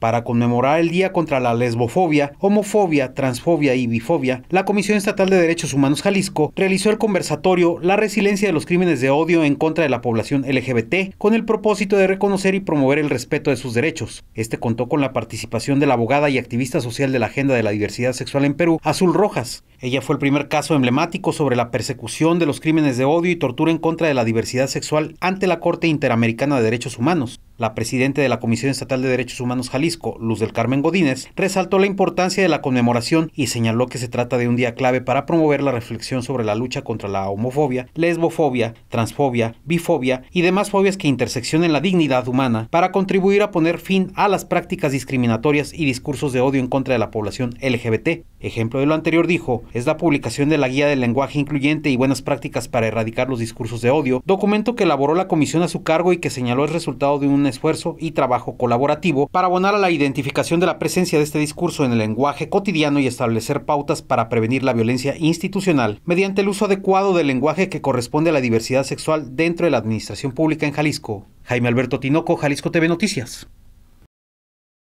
Para conmemorar el Día contra la Lesbofobia, Homofobia, Transfobia y Bifobia, la Comisión Estatal de Derechos Humanos Jalisco realizó el conversatorio La resiliencia de los crímenes de odio en contra de la población LGBT con el propósito de reconocer y promover el respeto de sus derechos. Este contó con la participación de la abogada y activista social de la Agenda de la Diversidad Sexual en Perú, Azul Rojas. Ella fue el primer caso emblemático sobre la persecución de los crímenes de odio y tortura en contra de la diversidad sexual ante la Corte Interamericana de Derechos Humanos. La presidenta de la Comisión Estatal de Derechos Humanos Jalisco, Luz del Carmen Godínez, resaltó la importancia de la conmemoración y señaló que se trata de un día clave para promover la reflexión sobre la lucha contra la homofobia, lesbofobia, transfobia, bifobia y demás fobias que interseccionen la dignidad humana para contribuir a poner fin a las prácticas discriminatorias y discursos de odio en contra de la población LGBT, Ejemplo de lo anterior dijo, es la publicación de la Guía del Lenguaje Incluyente y Buenas Prácticas para Erradicar los Discursos de Odio, documento que elaboró la comisión a su cargo y que señaló el resultado de un esfuerzo y trabajo colaborativo para abonar a la identificación de la presencia de este discurso en el lenguaje cotidiano y establecer pautas para prevenir la violencia institucional mediante el uso adecuado del lenguaje que corresponde a la diversidad sexual dentro de la administración pública en Jalisco. Jaime Alberto Tinoco, Jalisco TV Noticias.